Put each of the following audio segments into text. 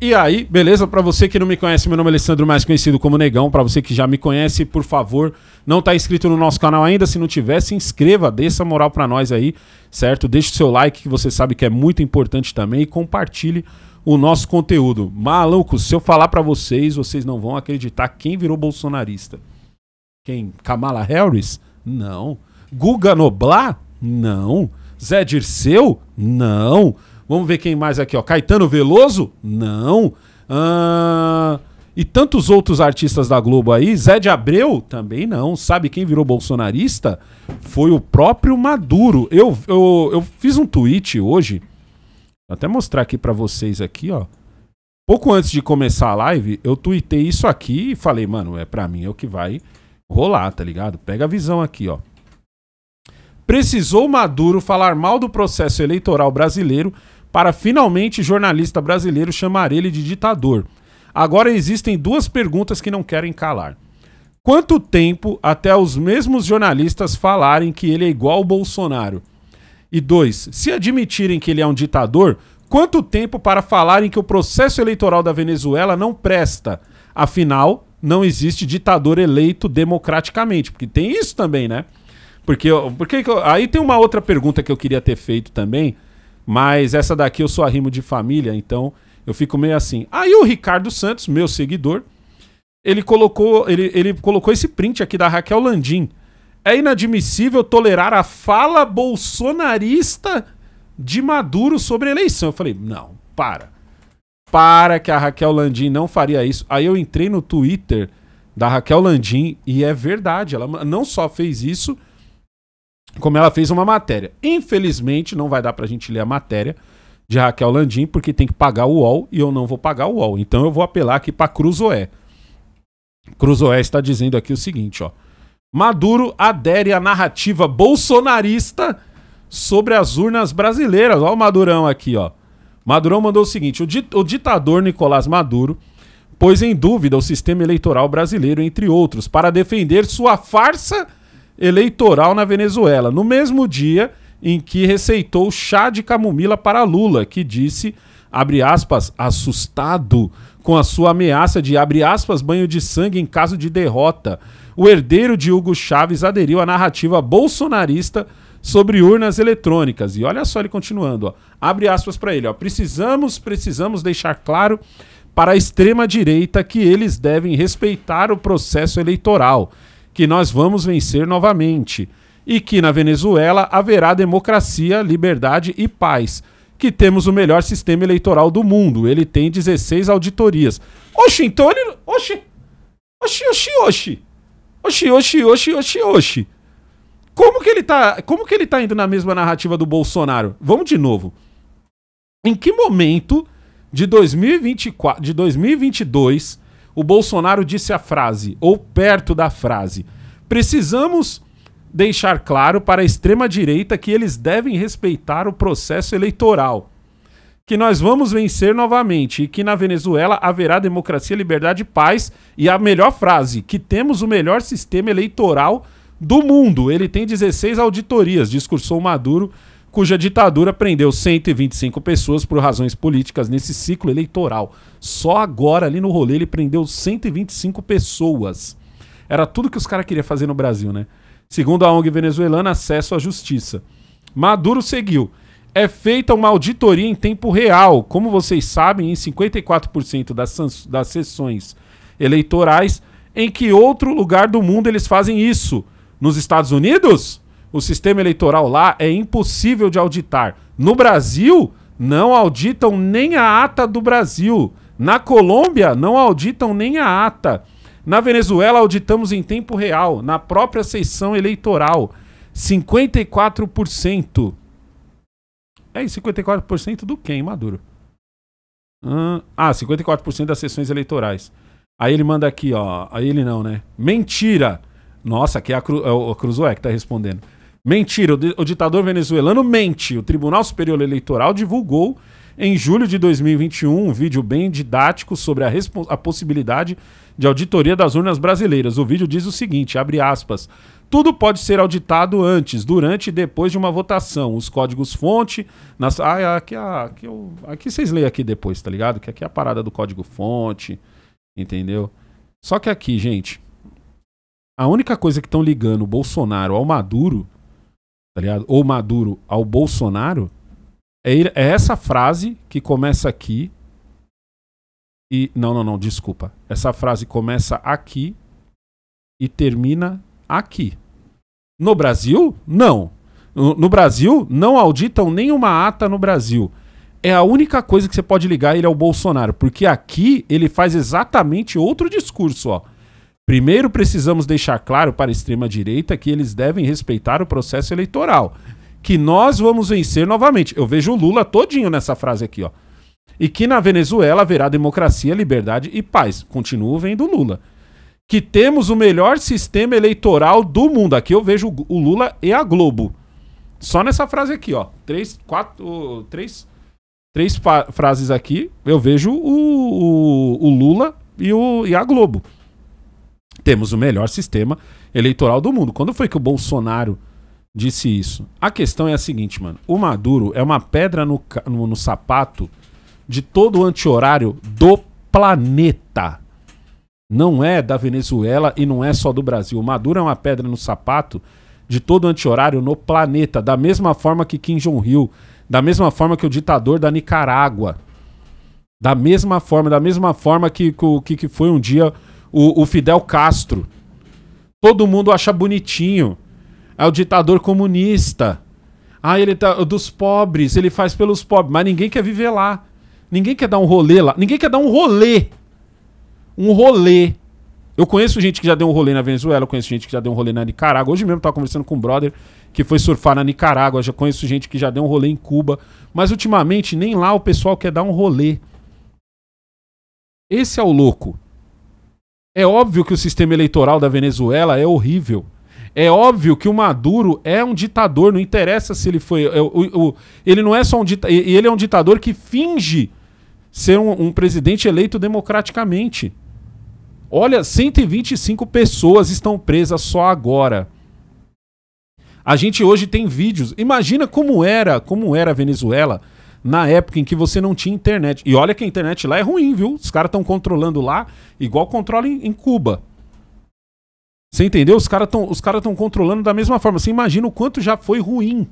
E aí, beleza? Para você que não me conhece, meu nome é Alessandro, mais conhecido como Negão. Para você que já me conhece, por favor, não tá inscrito no nosso canal ainda, se não tiver, se inscreva, dê essa moral para nós aí, certo? Deixe o seu like, que você sabe que é muito importante também, e compartilhe o nosso conteúdo. Maluco, se eu falar para vocês, vocês não vão acreditar quem virou bolsonarista. Quem? Kamala Harris? Não. Guga Noblar? Não. Zé Dirceu? Não. Vamos ver quem mais aqui, ó. Caetano Veloso? Não. Ah, e tantos outros artistas da Globo aí. Zé de Abreu? Também não. Sabe quem virou bolsonarista? Foi o próprio Maduro. Eu, eu, eu fiz um tweet hoje. Vou até mostrar aqui para vocês aqui, ó. Pouco antes de começar a live, eu tuitei isso aqui e falei, mano, é para mim é o que vai rolar, tá ligado? Pega a visão aqui, ó. Precisou Maduro falar mal do processo eleitoral brasileiro para finalmente jornalista brasileiro chamar ele de ditador. Agora existem duas perguntas que não querem calar. Quanto tempo até os mesmos jornalistas falarem que ele é igual ao Bolsonaro? E dois, se admitirem que ele é um ditador, quanto tempo para falarem que o processo eleitoral da Venezuela não presta? Afinal, não existe ditador eleito democraticamente, porque tem isso também, né? Porque, porque aí tem uma outra pergunta que eu queria ter feito também, mas essa daqui eu sou arrimo de família, então eu fico meio assim. Aí o Ricardo Santos, meu seguidor, ele colocou, ele, ele colocou esse print aqui da Raquel Landim. É inadmissível tolerar a fala bolsonarista de Maduro sobre a eleição. Eu falei, não, para. Para que a Raquel Landim não faria isso. Aí eu entrei no Twitter da Raquel Landim e é verdade. Ela não só fez isso, como ela fez uma matéria. Infelizmente, não vai dar para a gente ler a matéria de Raquel Landim, porque tem que pagar o UOL e eu não vou pagar o UOL. Então eu vou apelar aqui para Cruzoé. Cruzoé está dizendo aqui o seguinte, ó. Maduro adere à narrativa bolsonarista sobre as urnas brasileiras. Olha o Madurão aqui, ó. Madurão mandou o seguinte: o, o ditador Nicolás Maduro pôs em dúvida o sistema eleitoral brasileiro, entre outros, para defender sua farsa eleitoral na Venezuela, no mesmo dia em que receitou chá de camomila para Lula, que disse, abre aspas, assustado com a sua ameaça de abre aspas banho de sangue em caso de derrota. O herdeiro de Hugo Chávez aderiu à narrativa bolsonarista sobre urnas eletrônicas. E olha só ele continuando, ó. Abre aspas para ele, ó. Precisamos, precisamos deixar claro para a extrema direita que eles devem respeitar o processo eleitoral que nós vamos vencer novamente e que na Venezuela haverá democracia, liberdade e paz. Que temos o melhor sistema eleitoral do mundo. Ele tem 16 auditorias. Oxi, então ele. Oxi! Oxi, oxi, oxi! Oxi, oxi, oxi, oxi, oxi. Como que ele tá, como que ele tá indo na mesma narrativa do Bolsonaro? Vamos de novo. Em que momento de 2024, de 2022 o Bolsonaro disse a frase, ou perto da frase: precisamos deixar claro para a extrema-direita que eles devem respeitar o processo eleitoral. Que nós vamos vencer novamente e que na Venezuela haverá democracia, liberdade e paz. E a melhor frase: que temos o melhor sistema eleitoral do mundo. Ele tem 16 auditorias, discursou Maduro cuja ditadura prendeu 125 pessoas por razões políticas nesse ciclo eleitoral. Só agora, ali no rolê, ele prendeu 125 pessoas. Era tudo que os caras queriam fazer no Brasil, né? Segundo a ONG venezuelana, acesso à justiça. Maduro seguiu. É feita uma auditoria em tempo real. Como vocês sabem, em 54% das, das sessões eleitorais, em que outro lugar do mundo eles fazem isso? Nos Estados Unidos? O sistema eleitoral lá é impossível de auditar. No Brasil, não auditam nem a ata do Brasil. Na Colômbia, não auditam nem a ata. Na Venezuela, auditamos em tempo real, na própria sessão eleitoral. 54%. É, 54% do quem, Maduro? Hum, ah, 54% das sessões eleitorais. Aí ele manda aqui, ó. Aí ele não, né? Mentira! Nossa, aqui é a, Cru, é o Cruzoé que tá respondendo. Mentira, o, ditador venezuelano mente. O Tribunal Superior Eleitoral divulgou em julho de 2021 um vídeo bem didático sobre a, a possibilidade de auditoria das urnas brasileiras. O vídeo diz o seguinte: abre aspas. Tudo pode ser auditado antes, durante e depois de uma votação. Os códigos-fonte. Nas... Ah, aqui, aqui, eu... aqui vocês leem aqui depois, tá ligado? Que aqui é a parada do código-fonte, entendeu? Só que aqui, gente, a única coisa que estão ligando o Bolsonaro ao Maduro tá ligado? Ou Maduro ao Bolsonaro, é, é, essa frase que começa aqui e. Não, não, não, desculpa. Essa frase começa aqui e termina aqui. No Brasil, não. No, no Brasil, não auditam nenhuma ata no Brasil. É a única coisa que você pode ligar ele ao Bolsonaro, porque aqui ele faz exatamente outro discurso, ó. Primeiro, precisamos deixar claro para a extrema-direita que eles devem respeitar o processo eleitoral, que nós vamos vencer novamente. Eu vejo o Lula todinho nessa frase aqui, ó. E que na Venezuela haverá democracia, liberdade e paz. Continuo vendo Lula. Que temos o melhor sistema eleitoral do mundo. Aqui eu vejo o Lula e a Globo. Só nessa frase aqui, ó. Três, quatro, três, três frases aqui, eu vejo o, o, o Lula e, o, e a Globo temos o melhor sistema eleitoral do mundo. Quando foi que o Bolsonaro disse isso? A questão é a seguinte, mano. O Maduro é uma pedra no, no, no sapato de todo o anti-horário do planeta. Não é da Venezuela e não é só do Brasil. O Maduro é uma pedra no sapato de todo o anti-horário no planeta. Da mesma forma que Kim Jong-il. Da mesma forma que o ditador da Nicarágua. Da mesma forma, da mesma forma que, que, que foi um dia o, o Fidel Castro. Todo mundo acha bonitinho. É o ditador comunista. Ah, ele tá dos pobres, ele faz pelos pobres, mas ninguém quer viver lá. Ninguém quer dar um rolê lá. Ninguém quer dar um rolê. Um rolê. Eu conheço gente que já deu um rolê na Venezuela, eu conheço gente que já deu um rolê na Nicarágua. Hoje mesmo eu tava conversando com um brother que foi surfar na Nicarágua, já conheço gente que já deu um rolê em Cuba, mas ultimamente nem lá o pessoal quer dar um rolê. Esse é o louco. É óbvio que o sistema eleitoral da Venezuela é horrível. É óbvio que o Maduro é um ditador, não interessa se ele foi. É, o, o, ele não é só um ditador. Ele é um ditador que finge ser um, um presidente eleito democraticamente. Olha, 125 pessoas estão presas só agora. A gente hoje tem vídeos. Imagina como era, como era a Venezuela na época em que você não tinha internet. E olha que a internet lá é ruim, viu? Os caras estão controlando lá, igual controla em, Cuba. Você entendeu? Os caras estão cara controlando da mesma forma. Você imagina o quanto já foi ruim.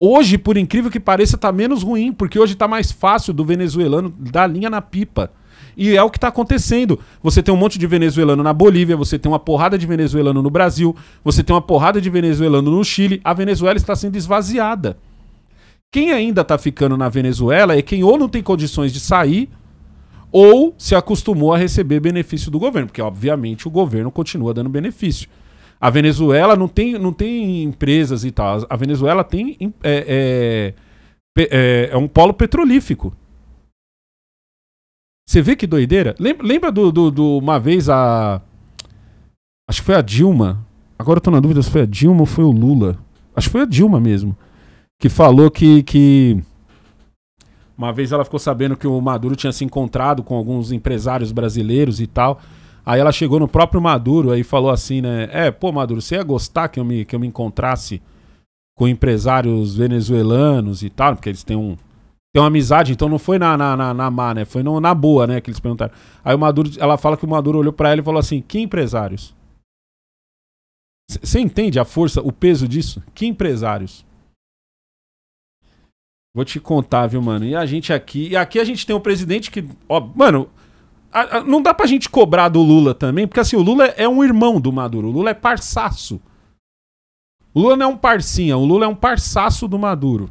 Hoje, por incrível que pareça, tá menos ruim, porque hoje tá mais fácil do venezuelano dar linha na pipa. E é o que está acontecendo. Você tem um monte de venezuelano na Bolívia, você tem uma porrada de venezuelano no Brasil, você tem uma porrada de venezuelano no Chile. A Venezuela está sendo esvaziada. Quem ainda está ficando na Venezuela é quem ou não tem condições de sair ou se acostumou a receber benefício do governo, porque obviamente o governo continua dando benefício. A Venezuela não tem, não tem empresas e tal. A Venezuela tem é, é, é, é um polo petrolífico. Você vê que doideira? Lembra, lembra do, do, do, uma vez a. Acho que foi a Dilma. Agora eu tô na dúvida se foi a Dilma ou foi o Lula. Acho que foi a Dilma mesmo que falou que, que uma vez ela ficou sabendo que o Maduro tinha se encontrado com alguns empresários brasileiros e tal. Aí ela chegou no próprio Maduro aí falou assim, né? É, pô, Maduro, você ia gostar que eu me, que eu me encontrasse com empresários venezuelanos e tal, porque eles têm um. Tem uma amizade, então não foi na, na, na, na má, né? Foi no, na boa, né? Que eles perguntaram. Aí o Maduro, ela fala que o Maduro olhou para ela e falou assim: que empresários? Você entende a força, o peso disso? Que empresários? Vou te contar, viu, mano? E a gente aqui. E aqui a gente tem um presidente que. Ó, mano, a, a, não dá pra gente cobrar do Lula também, porque assim, o Lula é um irmão do Maduro. O Lula é parçaço. O Lula não é um parcinha, o Lula é um parçaço do Maduro.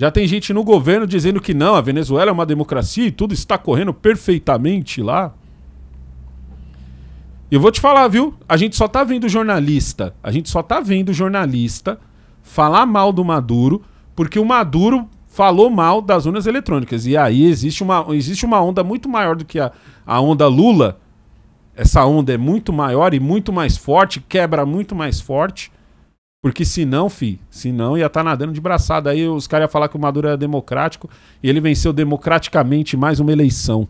Já tem gente no governo dizendo que não, a Venezuela é uma democracia e tudo está correndo perfeitamente lá. Eu vou te falar, viu? A gente só tá vendo jornalista, a gente só tá vendo jornalista falar mal do Maduro porque o Maduro falou mal das urnas eletrônicas. E aí existe uma, existe uma onda muito maior do que a, a onda Lula. Essa onda é muito maior e muito mais forte, quebra muito mais forte. Porque senão, fi, senão ia estar tá nadando de braçada. Aí os caras iam falar que o Maduro era democrático e ele venceu democraticamente mais uma eleição.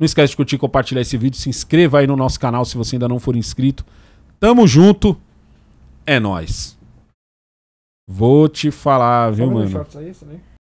Não esquece de curtir, e compartilhar esse vídeo, se inscreva aí no nosso canal se você ainda não for inscrito. Tamo junto, é nós. Vou te falar, viu, mano?